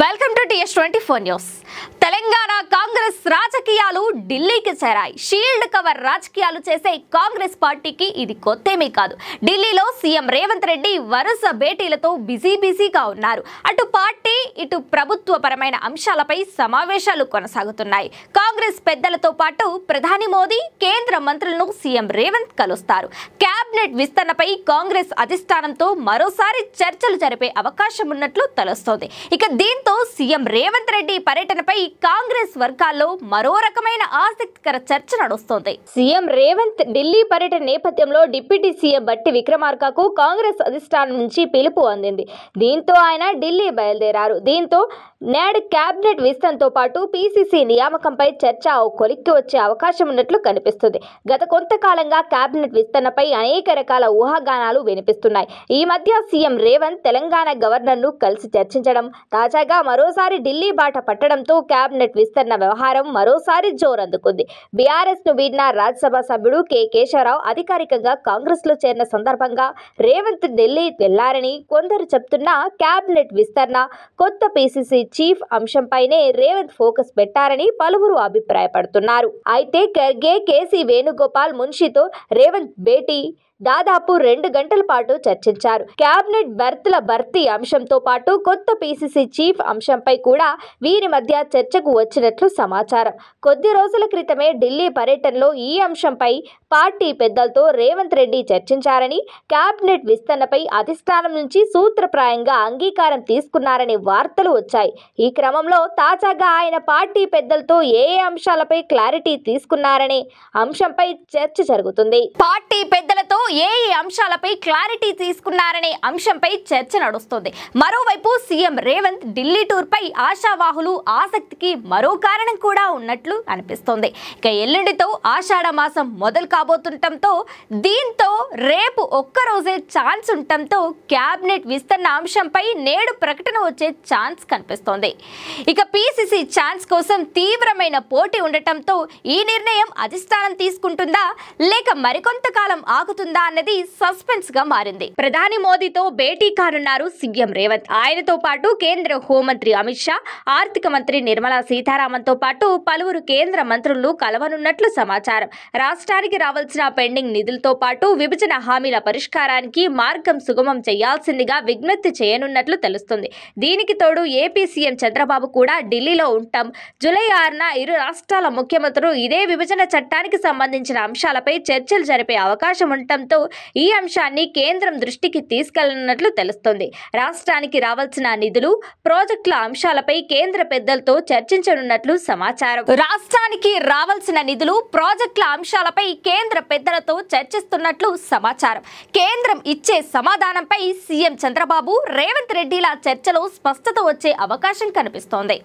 welcome to TS twenty four news Telangana Congress రాజకీయాలు ఢిల్లీకి చేరాయి షీల్డ్ కవర్ రాజకీయాలు చేసే కాంగ్రెస్ పార్టీకి ఇది కొత్తేమీ కాదు ఢిల్లీలో సీఎం రేవంత్ రెడ్డి వరుస భేటీలతో బిజీ బిజీగా ఉన్నారు అటు పార్టీ ఇటు ప్రభుత్వపరమైన అంశాలపై సమావేశాలు కొనసాగుతున్నాయి కాంగ్రెస్ పెద్దలతో పాటు ప్రధాని మోదీ కేంద్ర మంత్రులను సీఎం రేవంత్ కలుస్తారు కేబినెట్ విస్తరణపై కాంగ్రెస్ అధిష్టానంతో మరోసారి చర్చలు జరిపే అవకాశం ఉన్నట్లు తెలుస్తోంది ఇక దీంతో సీఎం రేవంత్ రెడ్డి పర్యటనపై కాంగ్రెస్ వర్గాల్లో మరో రకమైన ఆసక్తికర చర్చ నడుస్తోంది సీఎం రేవంత్ ఢిల్లీ పర్యటన నేపథ్యంలో డిప్యూటీ సీఎం బట్టి విక్రమార్కకు కాంగ్రెస్ అధిష్టానం నుంచి పిలుపు అందింది దీంతో ఆయన ఢిల్లీ బయలుదేరారు దీంతో నేడు కేబినెట్ విస్తరణతో పాటు పీసీసీ నియామకంపై చర్చ కొలిక్కి వచ్చే అవకాశం ఉన్నట్లు కనిపిస్తుంది గత కొంతకాలంగా కేబినెట్ విస్తరణపై అనేక రకాల ఊహాగానాలు వినిపిస్తున్నాయి ఈ మధ్య సీఎం రేవంత్ తెలంగాణ గవర్నర్ను కలిసి చర్చించడం తాజాగా మరోసారి ఢిల్లీ బాట పట్టడంతో కేబినెట్ విస్తరణ వ్యవహారం మరోసారి జోరందుకుంది బీఆర్ఎస్ ను వీడిన రాజ్యసభ సభ్యుడు కె కేశవరావు అధికారికంగా కాంగ్రెస్ లో చేరిన సందర్భంగా రేవంత్ ఢిల్లీ వెళ్లారని కొందరు చెప్తున్నా కేబినెట్ విస్తరణ కొత్త పీసీసీ చీఫ్ అంశంపైనే రేవంత్ ఫోకస్ పెట్టారని పలువురు అభిప్రాయపడుతున్నారు అయితే ఖర్గే కేసీ వేణుగోపాల్ మున్షితో రేవంత్ భేటీ దాదాపు రెండు గంటల పాటు చర్చించారు కేబినెట్ బెర్త్ల భర్తీ అంశంతో పాటు కొత్త పీసీసీ చీఫ్ అంశంపై కూడా వీరి మధ్య చర్చకు వచ్చినట్లు సమాచారం కొద్ది రోజుల క్రితమే ఢిల్లీ పర్యటనలో ఈ అంశంపై పార్టీ పెద్దలతో రేవంత్ రెడ్డి చర్చించారని కేబినెట్ విస్తరణపై అధిష్టానం నుంచి సూత్రప్రాయంగా అంగీకారం తీసుకున్నారనే వార్తలు వచ్చాయి ఈ క్రమంలో తాజాగా ఆయన పార్టీ పెద్దలతో ఏ అంశాలపై క్లారిటీ తీసుకున్నారనే అంశంపై చర్చ జరుగుతుంది పార్టీ పెద్ద నేతలతో ఏ ఏ అంశాలపై క్లారిటీ తీసుకున్నారనే అంశంపై చర్చ నడుస్తుంది మరోవైపు సీఎం రేవంత్ ఢిల్లీ టూర్పై ఆశావాహులు ఆసక్తికి మరో కారణం కూడా ఉన్నట్లు అనిపిస్తోంది ఇక ఎల్లుండితో ఆషాఢ మాసం మొదలు కాబోతుండటంతో దీంతో రేపు ఒక్కరోజే ఛాన్స్ ఉండటంతో క్యాబినెట్ విస్తరణ అంశంపై నేడు ప్రకటన వచ్చే ఛాన్స్ కనిపిస్తోంది ఇక పీసీసీ ఛాన్స్ కోసం తీవ్రమైన పోటీ ఉండటంతో ఈ నిర్ణయం అధిష్టానం తీసుకుంటుందా లేక మరికొంతకాలం ఆగు సాగుతుందా అన్నది సస్పెన్స్ గా మారింది ప్రధాని మోదీతో భేటీ కానున్నారు సీఎం రేవంత్ ఆయనతో పాటు కేంద్ర హోంమంత్రి అమిత్ షా ఆర్థిక మంత్రి నిర్మలా సీతారామన్ తో పాటు పలువురు కేంద్ర మంత్రులు కలవనున్నట్లు సమాచారం రాష్ట్రానికి రావాల్సిన పెండింగ్ నిధులతో పాటు విభజన హామీల పరిష్కారానికి మార్గం సుగమం చేయాల్సిందిగా విజ్ఞప్తి చేయనున్నట్లు తెలుస్తుంది దీనికి తోడు ఏపీ సీఎం చంద్రబాబు కూడా ఢిల్లీలో ఉంటాం జూలై ఆరున ఇరు రాష్ట్రాల ముఖ్యమంత్రులు ఇదే విభజన చట్టానికి సంబంధించిన అంశాలపై చర్చలు జరిపే అవకాశం ఉండటంతో ఈ అంశాన్ని కేంద్రం దృష్టికి తీసుకెళ్లనున్నట్లు తెలుస్తోంది రాష్ట్రానికి రావాల్సిన నిధులు ప్రాజెక్టుల అంశాలపై కేంద్ర పెద్దలతో చర్చించనున్నట్లు సమాచారం రాష్ట్రానికి రావాల్సిన నిధులు ప్రాజెక్టుల అంశాలపై కేంద్ర పెద్దలతో చర్చిస్తున్నట్లు సమాచారం కేంద్రం ఇచ్చే సమాధానంపై సీఎం చంద్రబాబు రేవంత్ రెడ్డిల చర్చలో స్పష్టత వచ్చే అవకాశం కనిపిస్తోంది